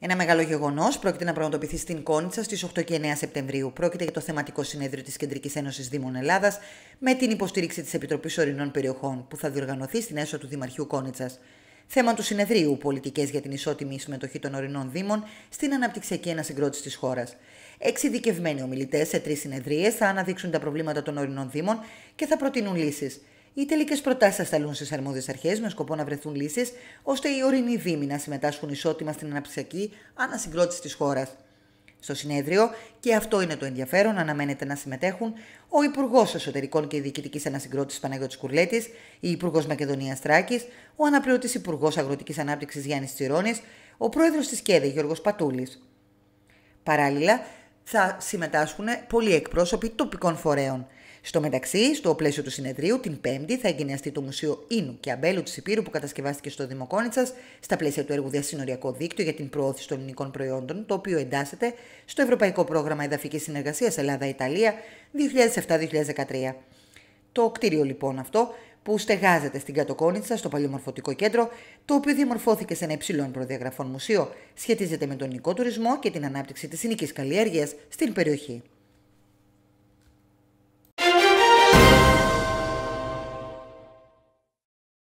Ένα μεγάλο γεγονός πρόκειται να πραγματοποιηθεί στην Κόνιτσα στις 8 και 9 Σεπτεμβρίου. Πρόκειται για το θεματικό συνέδριο της Κεντρικής Ένωσης Δήμων Ελλάδας με την υποστήριξη της Επιτροπής Ορεινών Περιοχών, που θα διοργανωθεί στην έσοδο του Δημαρχείου Κόνιτσας. Θέμα του συνεδρίου: Πολιτικές για την ισότιμη συμμετοχή των ορεινών Δήμων στην αναπτυξιακή ανασυγκρότηση της χώρας. Εξειδικευμένοι ομιλητές σε τρεις συνεδρίες θα αναδείξουν τα προβλήματα των ορεινών Δήμων και θα προτείνουν λύσεις. Οι τελικές προτάσεις θα σταλούν στις αρμόδιες αρχές με σκοπό να βρεθούν λύσεις ώστε οι ορεινοί δήμοι να συμμετάσχουν ισότιμα στην αναπτυξιακή ανασυγκρότηση της χώρας. Στο συνέδριο, και αυτό είναι το ενδιαφέρον, αναμένεται να συμμετέχουν ο Υπουργός Εσωτερικών και Διοικητικής Ανασυγκρότησης Παναγιώτης Κουρλέτης, ο Υπουργός Μακεδονίας Τράκης, ο Αναπληρωτής Υπουργός Αγροτικής Ανάπτυξης Γιάννης Τσιρόνης, ο Πρόεδρος της ΚΕΔΕ Γιώργος Πατούλης. Παράλληλα, θα συμμετάσχουν πολλοί εκπρόσωποι τοπικών φορέων. Στο μεταξύ, στο πλαίσιο του συνεδρίου, την Πέμπτη θα εγκαινιαστεί το Μουσείο Ίνου και Αμπέλου της Υπήρου που κατασκευάστηκε στο Δήμο στα πλαίσια του έργου Διασυνοριακό Δίκτυο για την Προώθηση των Ελληνικών Προϊόντων, το οποίο εντάσσεται στο Ευρωπαϊκό Πρόγραμμα Εδαφικής Συνεργασίας Ελλάδα-Ιταλία 2007-2013. Το κτίριο λοιπόν αυτό που στεγάζεται στην Κατοκόνιτσα, στο Παλιομορφωτικό Κέντρο, το οποίο διαμορφώθηκε σε ένα υψηλών προδιαγραφών μουσείο, σχετίζεται με τον ελληνικό τουρισμό και την ανάπτυξη της συνοική καλλιέργειας στην περιοχή.